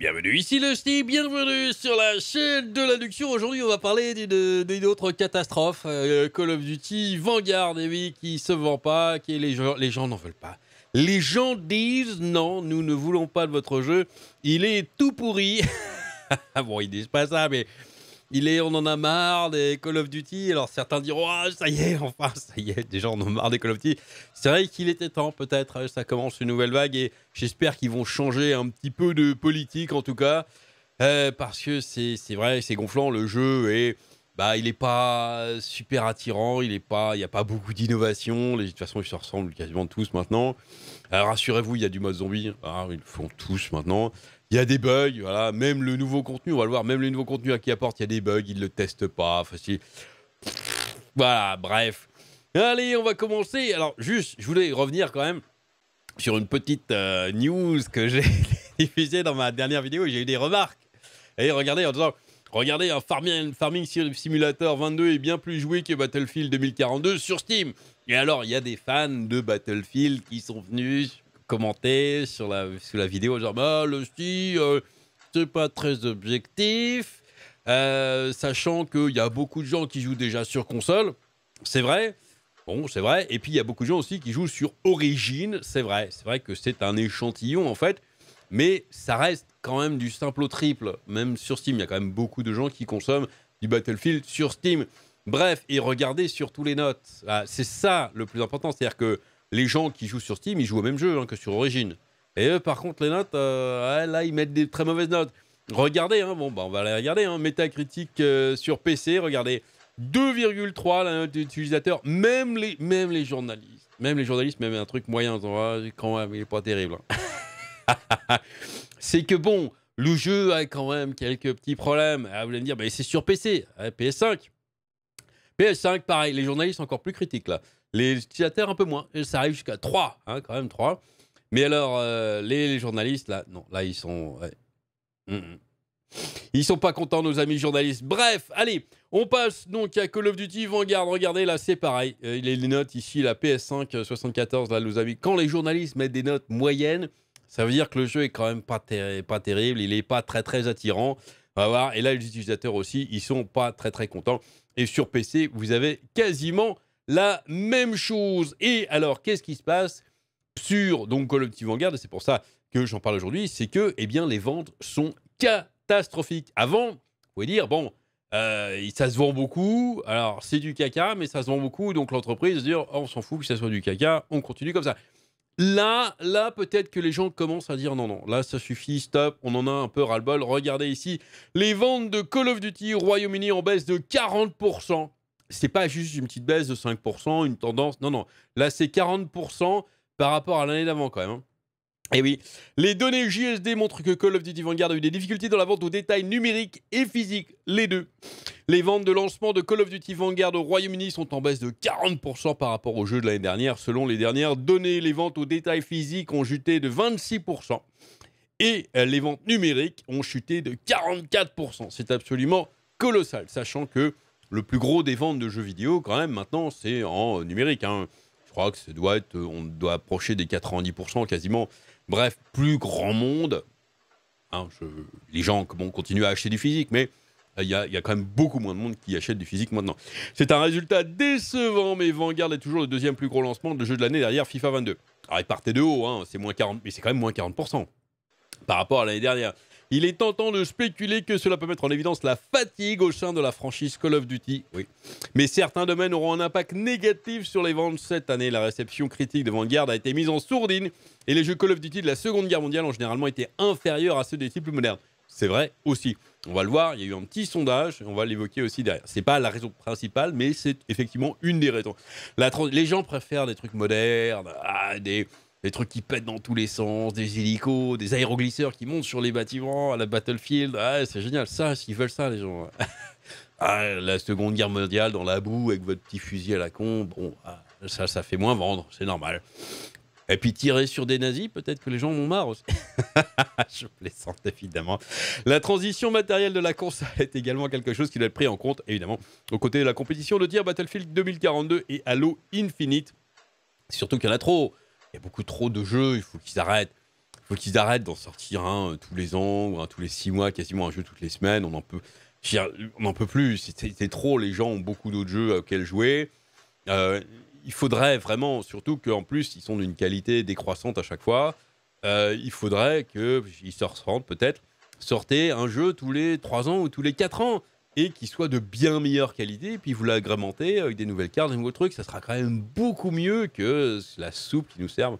bienvenue ici le Steve. bienvenue sur la chaîne de l'induction, Aujourd'hui, on va parler d'une autre catastrophe, euh, Call of Duty Vanguard, et eh oui, qui se vend pas, qui les gens, les gens n'en veulent pas. Les gens disent non, nous ne voulons pas de votre jeu, il est tout pourri. bon, ils disent pas ça, mais il est, on en a marre des Call of Duty. Alors certains diront, ah, ça y est, enfin, ça y est, déjà on en a marre des Call of Duty. C'est vrai qu'il était temps, peut-être, hein, ça commence une nouvelle vague et j'espère qu'ils vont changer un petit peu de politique en tout cas. Euh, parce que c'est vrai, c'est gonflant le jeu et bah, il n'est pas super attirant, il n'y a pas beaucoup d'innovation. De toute façon, ils se ressemblent quasiment tous maintenant. Euh, rassurez-vous, il y a du mode zombie. Ah, ils le font tous maintenant. Il y a des bugs, voilà. Même le nouveau contenu, on va le voir, même le nouveau contenu qui apporte, il y a des bugs, il ne le testent pas. Facile. Voilà, bref. Allez, on va commencer. Alors, juste, je voulais revenir quand même sur une petite euh, news que j'ai diffusée dans ma dernière vidéo. J'ai eu des remarques. Et regardez, en disant, regardez, un Farming, farming Simulator 22 est bien plus joué que Battlefield 2042 sur Steam. Et alors, il y a des fans de Battlefield qui sont venus commenter sur la, la vidéo, genre, bah, le style, euh, c'est pas très objectif, euh, sachant qu'il y a beaucoup de gens qui jouent déjà sur console, c'est vrai. Bon, c'est vrai. Et puis, il y a beaucoup de gens aussi qui jouent sur origine c'est vrai. C'est vrai que c'est un échantillon, en fait. Mais ça reste quand même du simple au triple. Même sur Steam, il y a quand même beaucoup de gens qui consomment du Battlefield sur Steam. Bref, et regardez sur surtout les notes. Ah, c'est ça le plus important. C'est-à-dire que les gens qui jouent sur Steam, ils jouent au même jeu hein, que sur Origin. Et eux, par contre, les notes, euh, là, ils mettent des très mauvaises notes. Regardez, hein, bon, bah, on va aller regarder. Hein. métacritique euh, sur PC, regardez. 2,3 la note d'utilisateur, même les, même les journalistes. Même les journalistes, même un truc moyen, ah, quand même, il n'est pas terrible. c'est que bon, le jeu a quand même quelques petits problèmes. Ah, vous allez me dire, mais bah, c'est sur PC, PS5. PS5, pareil, les journalistes encore plus critiques là. Les utilisateurs, un peu moins. ça arrive jusqu'à 3, hein, quand même 3. Mais alors, euh, les, journalistes, là, non, là, ils sont. Ils ne mm, mm. Ils sont pas contents, nos amis journalistes. Bref, allez, on passe donc à Call of Duty Vanguard. Regardez, là, c'est pareil. Euh, les, les notes ici, la PS5 74, euh, là, nos amis. Quand les journalistes mettent des notes moyennes, ça veut dire que le jeu est quand même pas, pas terrible. Il est pas très, très attirant. On va voir. Et là, les utilisateurs aussi, ils sont pas très, très contents. Et sur PC, vous avez quasiment la même chose. Et alors, qu'est-ce qui se passe sur donc Duty Vanguard c'est pour ça que j'en parle aujourd'hui, c'est que eh bien, les ventes sont catastrophiques. Avant, vous pouvez dire, bon, euh, ça se vend beaucoup, alors c'est du caca, mais ça se vend beaucoup, donc l'entreprise va dire, on s'en fout que ça soit du caca, on continue comme ça. Là, là peut-être que les gens commencent à dire non, non, là ça suffit, stop, on en a un peu ras-le-bol. Regardez ici, les ventes de Call of Duty au Royaume-Uni en baisse de 40% c'est pas juste une petite baisse de 5%, une tendance. Non, non. Là, c'est 40% par rapport à l'année d'avant, quand même. Et hein. eh oui, les données JSD montrent que Call of Duty Vanguard a eu des difficultés dans la vente au détail numérique et physique, les deux. Les ventes de lancement de Call of Duty Vanguard au Royaume-Uni sont en baisse de 40% par rapport au jeu de l'année dernière. Selon les dernières données, les ventes au détail physique ont chuté de 26% et les ventes numériques ont chuté de 44%. C'est absolument colossal, sachant que le plus gros des ventes de jeux vidéo, quand même, maintenant, c'est en numérique. Hein. Je crois que ça doit être, euh, on doit approcher des 90% quasiment. Bref, plus grand monde. Hein, les gens continuent à acheter du physique, mais euh, il y, a, quand même beaucoup moins de monde qui achète du physique maintenant. C'est un résultat décevant, mais Vanguard est toujours le deuxième plus gros lancement de jeu de l'année derrière FIFA 22. Alors, il partait de haut, hein, c'est moins 40, mais c'est quand même moins 40% par rapport à l'année dernière. Il est tentant de spéculer que cela peut mettre en évidence la fatigue au sein de la franchise Call of Duty. Oui. Mais certains domaines auront un impact négatif sur les ventes cette année. La réception critique de Vanguard a été mise en sourdine et les jeux Call of Duty de la Seconde Guerre mondiale ont généralement été inférieurs à ceux des types plus modernes. C'est vrai aussi. On va le voir, il y a eu un petit sondage, on va l'évoquer aussi derrière. C'est pas la raison principale, mais c'est effectivement une des raisons. les gens préfèrent des trucs modernes, ah, des, des trucs qui pètent dans tous les sens, des hélicos, des aéroglisseurs qui montent sur les bâtiments à la Battlefield. Ah, c'est génial, ça, ils veulent ça, les gens. Ah, la Seconde Guerre mondiale dans la boue avec votre petit fusil à la con, bon, ah, ça, ça fait moins vendre, c'est normal. Et puis tirer sur des nazis, peut-être que les gens ont marre aussi. Je plaisante évidemment. La transition matérielle de la course est également quelque chose qui doit être pris en compte, évidemment, Au côté de la compétition de tir Battlefield 2042 et Halo Infinite. Surtout qu'il y en a trop. Il y a beaucoup trop de jeux, il faut qu'ils arrêtent. Il faut qu'ils arrêtent d'en sortir un euh, tous les ans ou tous les six mois, quasiment un jeu toutes les semaines. On en peut, on peut plus. C'était trop. Les gens ont beaucoup d'autres jeux auxquels jouer. Euh, il faudrait vraiment, surtout qu'en plus, ils sont d'une qualité décroissante à chaque fois. Euh, il faudrait qu'ils se sortent peut-être. Sortez un jeu tous les trois ans ou tous les quatre ans qui soit de bien meilleure qualité. Et puis vous l'agrémentez avec des nouvelles cartes, des nouveaux trucs. Ça sera quand même beaucoup mieux que la soupe qui nous serve.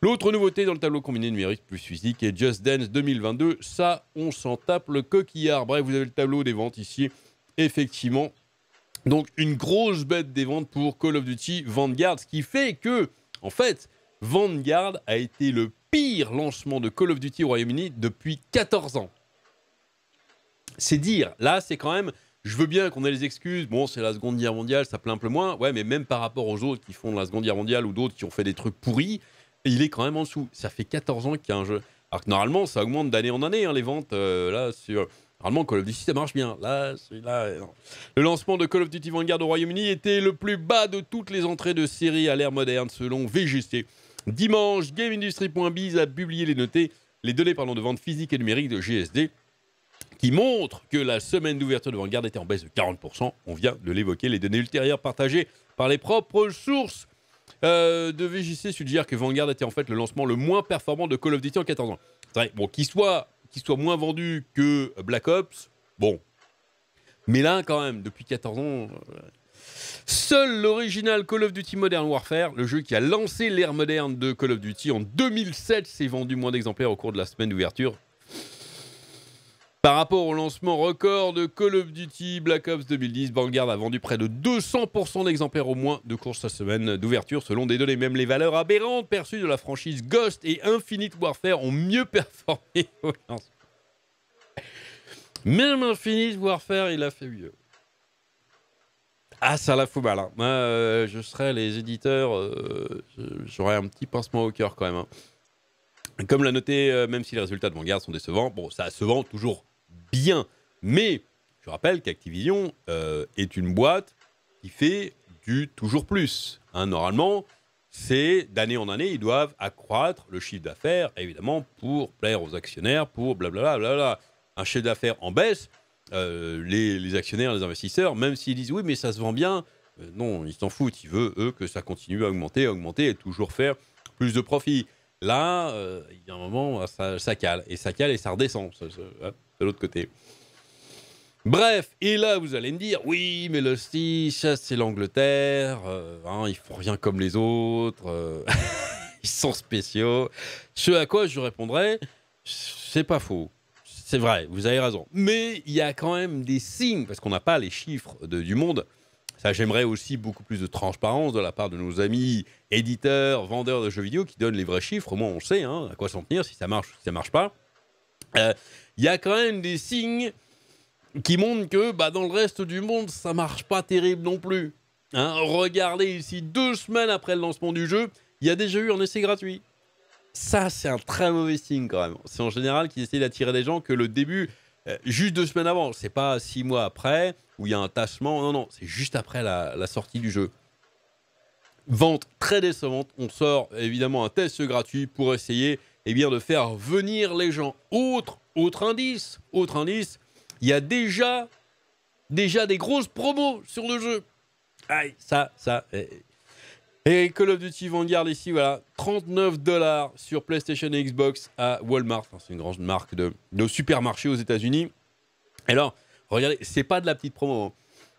L'autre nouveauté dans le tableau combiné numérique plus physique est Just Dance 2022. Ça, on s'en tape le coquillard. Bref, vous avez le tableau des ventes ici. Effectivement, donc une grosse bête des ventes pour Call of Duty Vanguard, ce qui fait que, en fait, Vanguard a été le pire lancement de Call of Duty au Royaume-Uni depuis 14 ans. C'est dire. Là, c'est quand même. Je veux bien qu'on ait les excuses. Bon, c'est la Seconde Guerre mondiale, ça plaint un moins. Ouais, mais même par rapport aux autres qui font la Seconde Guerre mondiale ou d'autres qui ont fait des trucs pourris, il est quand même en dessous. Ça fait 14 ans qu'il y a un jeu. Alors que normalement, ça augmente d'année en année, hein, les ventes. Euh, là, sur. Normalement, Call of Duty, ça marche bien. Là, euh, Le lancement de Call of Duty Vanguard au Royaume-Uni était le plus bas de toutes les entrées de série à l'ère moderne, selon VGC. Dimanche, GameIndustry.biz a publié les, notés, les données parlant de vente physique et numérique de GSD qui montre que la semaine d'ouverture de Vanguard était en baisse de 40%. On vient de l'évoquer. Les données ultérieures partagées par les propres sources euh, de vGC suggèrent que Vanguard était en fait le lancement le moins performant de Call of Duty en 14 ans. C'est bon, qu'il soit, soit moins vendu que Black Ops, bon. Mais là, quand même, depuis 14 ans. Euh, seul l'original Call of Duty Modern Warfare, le jeu qui a lancé l'ère moderne de Call of Duty en 2007, s'est vendu moins d'exemplaires au cours de la semaine d'ouverture par rapport au lancement record de Call of Duty Black Ops 2010, Vanguard a vendu près de 200% d'exemplaires au moins de course sa semaine d'ouverture selon des données. Même les valeurs aberrantes perçues de la franchise Ghost et Infinite Warfare ont mieux performé au lancement. Même Infinite Warfare, il a fait mieux. Ah, ça la fout mal. Hein. Moi, euh, je serais les éditeurs, euh, j'aurais un petit pincement au cœur quand même. Hein. Comme l'a noté, euh, même si les résultats de Vanguard sont décevants, bon, ça se vend toujours bien. Mais je rappelle qu'Activision euh, est une boîte qui fait du toujours plus. Hein. normalement, c'est d'année en année, ils doivent accroître le chiffre d'affaires, évidemment, pour plaire aux actionnaires, pour blablabla. Un chiffre d'affaires en baisse, euh, les, actionnaires, les investisseurs, même s'ils disent oui, mais ça se vend bien, euh, non, ils s'en foutent. Ils veulent, eux, que ça continue à augmenter, à augmenter et toujours faire plus de profits Là, euh, il y a un moment, euh, ça, ça, cale, et ça cale, et ça redescend hein, de l'autre côté. Bref, et là, vous allez me dire, oui, mais l'Autriche, c'est l'Angleterre, euh, hein, ils font rien comme les autres, ils sont spéciaux. Ce à quoi je répondrai, c'est pas faux. C'est vrai, vous avez raison. Mais il y a quand même des signes, parce qu'on n'a pas les chiffres du monde, j'aimerais aussi beaucoup plus de transparence de la part de nos amis éditeurs, vendeurs de jeux vidéo qui donnent les vrais chiffres. Au moins, on sait hein, à quoi s'en tenir, si ça marche ou si ça marche pas. Il euh, y a quand même des signes qui montrent que bah, dans le reste du monde, ça marche pas terrible non plus. Hein, regardez ici, deux semaines après le lancement du jeu, il y a déjà eu un essai gratuit. Ça, c'est un très mauvais signe quand même. C'est en général qu'ils essayent d'attirer des gens que le début euh, juste deux semaines avant. C'est pas six mois après où il y a un tassement. Non, non, c'est juste après la, sortie du jeu. Vente très décevante. On sort évidemment un test gratuit pour essayer eh bien, de faire venir les gens. Autre, autre indice, autre indice, il y a déjà, déjà des grosses promos sur le jeu. Aïe, ça, ça. Eh, et Call of Duty Vanguard ici, voilà, 39 dollars sur PlayStation et Xbox à Walmart. c'est une grande marque de, de supermarché aux États-Unis. alors, regardez, c'est pas de la petite promo, hein.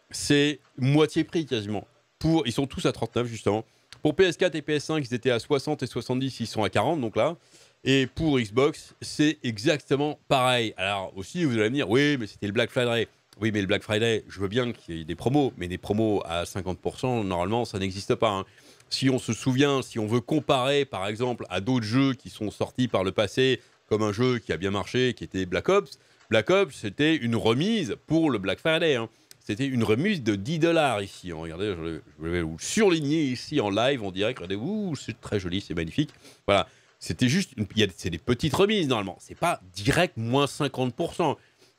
c'est moitié prix quasiment. Pour, ils sont tous à 39 justement. Pour PS4 et PS5, ils étaient à 60 et 70, ils sont à 40 donc là. Et pour Xbox, c'est exactement pareil. Alors aussi, vous allez me dire, oui, mais c'était le Black Friday. Oui, mais le Black Friday, je veux bien qu'il y ait des promos, mais des promos à 50%, normalement, ça n'existe pas. Hein. Si on se souvient, si on veut comparer, par exemple, à d'autres jeux qui sont sortis par le passé, comme un jeu qui a bien marché, qui était Black Ops, Black Ops, c'était une remise pour le Black Friday. Hein. C'était une remise de 10 dollars ici. Hein. Regardez, je, vais vous surligner ici en live, en direct. Regardez, c'est très joli, c'est magnifique. Voilà. C'était juste, c'est des petites remises normalement. C'est pas direct moins 50%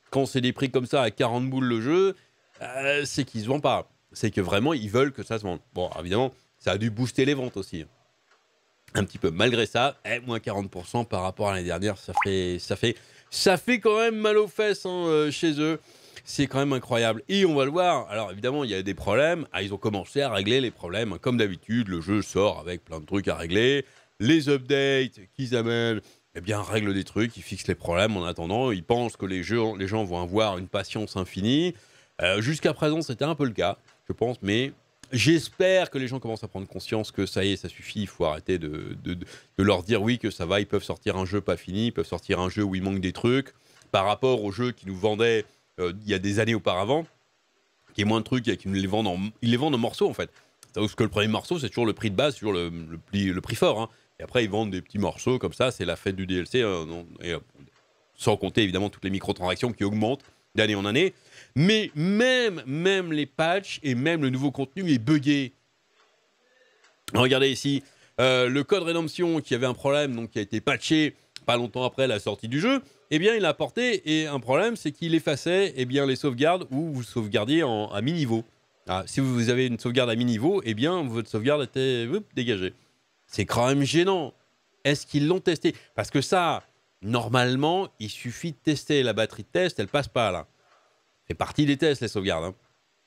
quand c'est des prix comme ça à 40 boules le jeu, euh, c'est qu'ils se vendent pas. C'est que vraiment, ils veulent que ça se vende. Bon, évidemment, ça a dû booster les ventes aussi. Un petit peu. Malgré ça, eh, moins 40% par rapport à l'année dernière, ça fait, ça, fait, ça fait quand même mal aux fesses hein, euh, chez eux. C'est quand même incroyable. Et on va le voir. Alors évidemment, il y a des problèmes. Ah, ils ont commencé à régler les problèmes. Comme d'habitude, le jeu sort avec plein de trucs à régler. Les updates qu'ils amènent, eh bien, règle des trucs, ils fixent les problèmes en attendant. ils pensent que les, les gens vont avoir une patience infinie. Euh, jusqu'à présent, c'était un peu le cas, je pense, mais j'espère que les gens commencent à prendre conscience que ça y est, ça suffit, il faut arrêter de, leur dire oui, que ça va, ils peuvent sortir un jeu pas fini, ils peuvent sortir un jeu où il manque des trucs, par rapport aux jeux qu'ils nous vendaient euh, il y a des années auparavant, qui est moins de trucs et qui nous les vendent en, les vendent en morceaux en fait. Parce que le premier morceau, c'est toujours le prix de base, sur le, prix fort. Hein. Et après, ils vendent des petits morceaux comme ça. C'est la fête du DLC. et, hein, sans compter évidemment toutes les microtransactions qui augmentent d'année en année. Mais même, même les patchs et même le nouveau contenu est buggé. Regardez ici euh, le code rédemption qui avait un problème, donc qui a été patché pas longtemps après la sortie du jeu. Eh bien, il a porté et un problème, c'est qu'il effaçait eh bien les sauvegardes où vous sauvegardiez à mi-niveau. Ah, si vous avez une sauvegarde à mi-niveau, eh bien votre sauvegarde était dégagée. C'est quand même gênant. Est-ce qu'ils l'ont testé Parce que ça, normalement, il suffit de tester. La batterie de test, elle passe pas là. C'est partie des tests, les sauvegardes. Hein.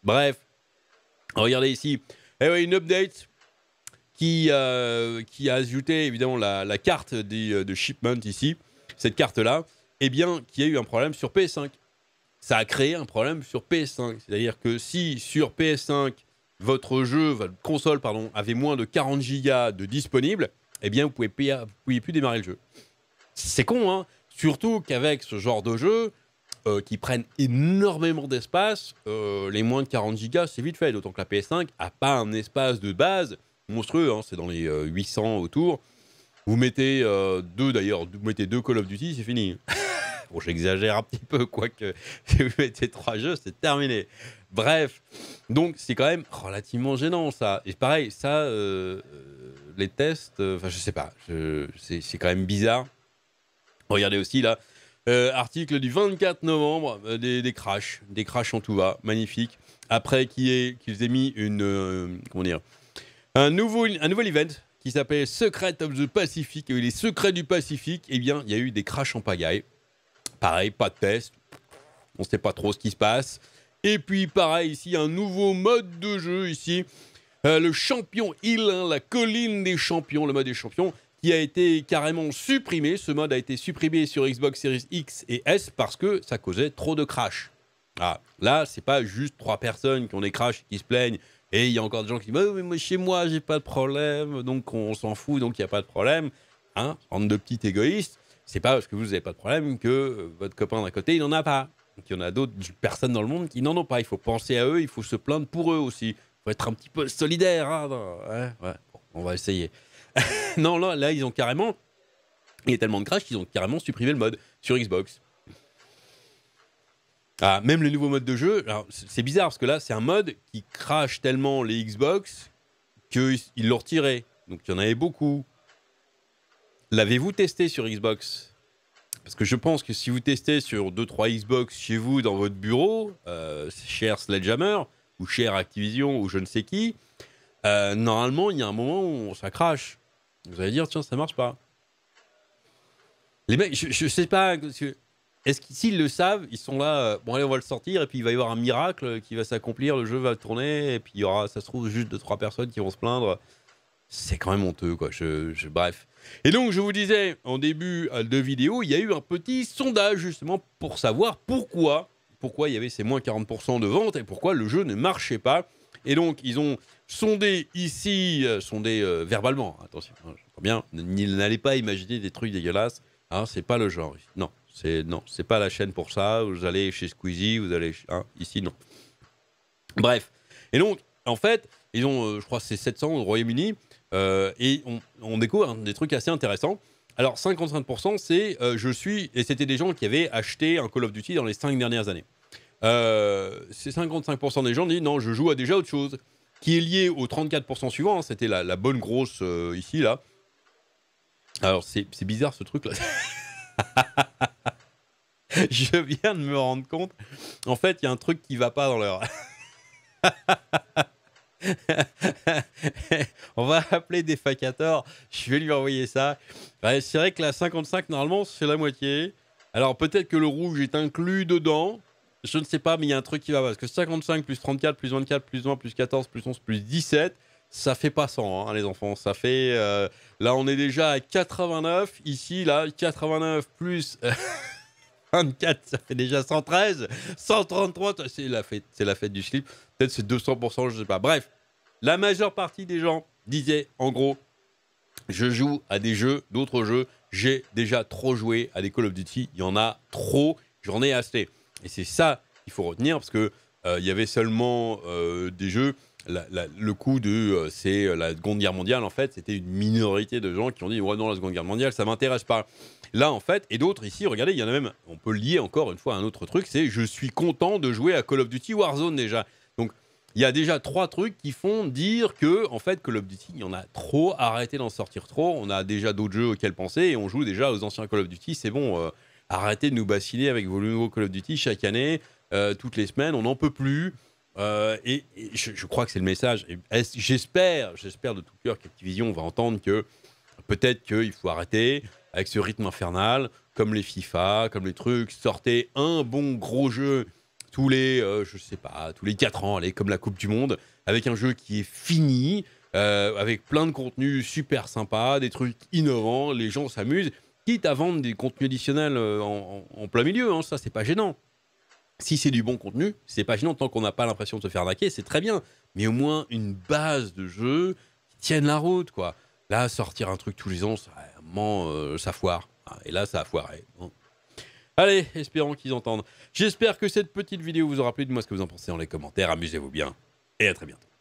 Bref, regardez ici. Eh oui, une update qui, euh, a ajouté évidemment la, carte euh, de shipment ici, cette carte-là, eh bien, qui a eu un problème sur PS5. Ça a créé un problème sur PS5. C'est-à-dire que si sur PS5, votre jeu, votre console, pardon, avait moins de 40 gigas de disponible, eh bien, vous pouvez, pouvez plus démarrer le jeu. C'est con, hein Surtout qu'avec ce genre de jeu, euh, qui prennent énormément d'espace, euh, les moins de 40 gigas, c'est vite fait. D'autant que la PS5 a pas un espace de base monstrueux, hein. c'est dans les 800 euh, autour. Vous mettez deux d'ailleurs, vous mettez deux Call of Duty, c'est fini. bon, j'exagère un petit peu, quoique si vous mettez trois jeux, c'est terminé. Bref, donc c'est quand même relativement gênant ça. Et pareil, ça, euh, euh, les tests, euh, enfin je sais pas, c'est quand même bizarre. Regardez aussi là, article du 24 novembre, des, des crashs, des crashs en tout va, magnifique. Après qu'ils aient mis une, comment dire, un, nouveau, un nouvel event qui s'appelle Secret of the Pacific, et les secrets du Pacifique, eh bien, il y a eu des crashs en pagaille. Pareil, pas de test, on ne sait pas trop ce qui se passe. Et puis pareil ici, un nouveau mode de jeu ici. Euh, le champion Hill, la colline des champions, le mode des champions, qui a été carrément supprimé. Ce mode a été supprimé sur Xbox Series X et S parce que ça causait trop de crash. Ah, là, c'est pas juste trois personnes qui ont des crashs qui se plaignent et il y a encore des gens qui disent mais chez moi, j'ai pas de problème, donc on s'en fout, donc il n'y a pas de problème. Hein, entre de petits égoïstes, c'est pas parce que vous n'avez pas de problème que euh, votre copain d'à côté, il n'en a pas il y en a d'autres personnes dans le monde qui n'en ont pas. Il faut penser à eux, il faut se plaindre pour eux aussi. Il faut être un petit peu solidaire. Hein, hein. on va essayer. non, là, là, ils ont carrément. Il y a tellement de crash qu'ils ont carrément supprimé le mode sur Xbox. Ah, même les nouveaux modes de jeu, c'est bizarre parce que là, c'est un mode qui crache tellement les Xbox qu'ils l'ont retiré. Donc il y en avait beaucoup. L'avez-vous testé sur Xbox parce que je pense que si vous testez sur 2-3 Xbox chez vous, dans votre bureau, euh, cher Sledgehammer, ou cher Activision, ou je ne sais qui, euh, normalement, il y a un moment où ça crache. Vous allez dire, tiens, ça marche pas. Les mecs, je, ne sais pas. Est-ce qu'ils le savent Ils sont là, euh, bon, allez, on va le sortir, et puis il va y avoir un miracle qui va s'accomplir, le jeu va tourner, et puis il y aura, ça se trouve, juste 2-3 personnes qui vont se plaindre. C'est quand même honteux, quoi. je bref. Et donc, je vous disais en début de vidéo, il y a eu un petit sondage justement pour savoir pourquoi, pourquoi il y avait ces moins 40% de ventes et pourquoi le jeu ne marchait pas. Et donc, ils ont sondé ici, euh, sondé euh, verbalement, attention, hein, bien, n'allez pas imaginer des trucs dégueulasses, hein, c'est pas le genre. Non, c'est non, c'est pas la chaîne pour ça, vous allez chez Squeezie, vous allez hein, ici, non. Bref. Et donc, en fait, ils ont, euh, je crois, c'est 700 au Royaume-Uni, euh, et on, découvre des trucs assez intéressants. Alors 55%, c'est euh, je suis, et c'était des gens qui avaient acheté un Call of Duty dans les 5 dernières années. Euh, c'est 55% des gens disent non, je joue à déjà autre chose, qui est lié aux 34% suivants, c'était la, la, bonne grosse ici, là. Alors c'est bizarre ce truc là. je viens de me rendre compte, en fait il y a un truc qui va pas dans leur... on va appeler des facateurs. Je vais lui envoyer ça. c'est vrai que la 55, normalement, c'est la moitié. Alors peut-être que le rouge est inclus dedans. Je ne sais pas, mais il y a un truc qui va. pas. Parce que 55 plus 34 plus 24 plus 20 plus 14 plus 11 plus 17, ça fait pas 100, hein, les enfants. Ça fait. Euh, là, on est déjà à 89. Ici, là, 89 plus. Euh, 24, ça fait déjà 113. 133, c'est la fête, c'est la fête du slip. Peut-être c'est 200%, je sais pas. Bref, la majeure partie des gens disaient, en gros, je joue à des jeux, d'autres jeux, j'ai déjà trop joué à des Call of Duty, il y en a trop, j'en ai assez. Et c'est ça qu'il faut retenir, parce que euh, il y avait seulement euh, des jeux. le coup de euh, c'est la Seconde Guerre mondiale, en fait, c'était une minorité de gens qui ont dit Ouais, non, la Seconde Guerre mondiale, ça m'intéresse pas. Là, en fait, et d'autres ici, regardez, il y en a même, on peut lier encore une fois à un autre truc, c'est je suis content de jouer à Call of Duty Warzone déjà. Donc, il y a déjà trois trucs qui font dire que, en fait, Call of Duty, il y en a trop, arrêtez d'en sortir trop, on a déjà d'autres jeux auxquels penser et on joue déjà aux anciens Call of Duty, c'est bon, euh, arrêtez de nous bassiner avec vos nouveaux Call of Duty chaque année, euh, toutes les semaines, on n'en peut plus. Euh, et, je, crois que c'est le message. J'espère, j'espère de tout cœur que Activision va entendre que peut-être qu'il faut arrêter, avec ce rythme infernal, comme les FIFA, comme les trucs. Sortez un bon gros jeu tous les, euh, je sais pas, tous les 4 ans, allez, comme la Coupe du Monde, avec un jeu qui est fini, euh, avec plein de contenus super sympa, des trucs innovants, les gens s'amusent, quitte à vendre des contenus additionnels euh, en, plein milieu, hein, ça c'est pas gênant. Si c'est du bon contenu, c'est pas gênant, tant qu'on n'a pas l'impression de se faire naquer, c'est très bien. Mais au moins une base de jeu qui tienne la route, quoi. Là, sortir un truc tous les ans, ça, euh, ça foire. Ah, et là, ça a foiré. Allez, espérons qu'ils entendent. J'espère que cette petite vidéo vous aura plu. Dites-moi ce que vous en pensez dans les commentaires. Amusez-vous bien et à très bientôt.